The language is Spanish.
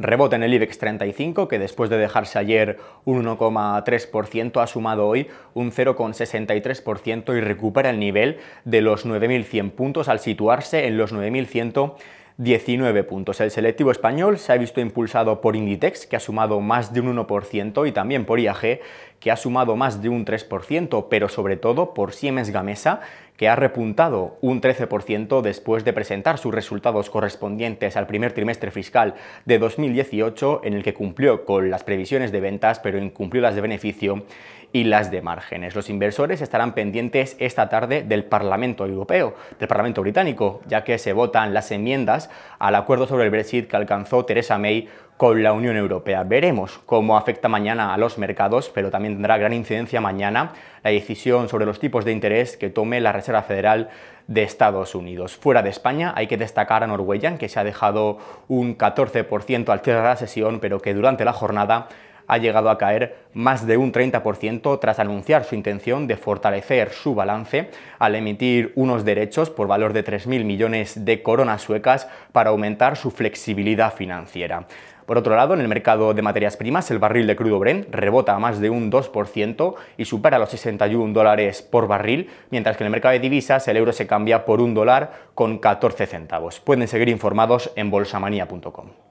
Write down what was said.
Rebote en el IBEX 35, que después de dejarse ayer un 1,3%, ha sumado hoy un 0,63% y recupera el nivel de los 9.100 puntos al situarse en los 9.119 puntos. El selectivo español se ha visto impulsado por Inditex, que ha sumado más de un 1%, y también por IAG, que ha sumado más de un 3%, pero sobre todo por Siemens Gamesa, que ha repuntado un 13% después de presentar sus resultados correspondientes al primer trimestre fiscal de 2018, en el que cumplió con las previsiones de ventas, pero incumplió las de beneficio y las de márgenes. Los inversores estarán pendientes esta tarde del Parlamento Europeo, del Parlamento Británico, ya que se votan las enmiendas al acuerdo sobre el Brexit que alcanzó Theresa May con la Unión Europea. Veremos cómo afecta mañana a los mercados, pero también tendrá gran incidencia mañana la decisión sobre los tipos de interés que tome la Reserva Federal de Estados Unidos. Fuera de España hay que destacar a Norwegian, que se ha dejado un 14% al cierre de la sesión, pero que durante la jornada ha llegado a caer más de un 30% tras anunciar su intención de fortalecer su balance al emitir unos derechos por valor de 3.000 millones de coronas suecas para aumentar su flexibilidad financiera. Por otro lado, en el mercado de materias primas, el barril de crudo Brent rebota a más de un 2% y supera los 61 dólares por barril, mientras que en el mercado de divisas el euro se cambia por un dólar con 14 centavos. Pueden seguir informados en bolsamanía.com.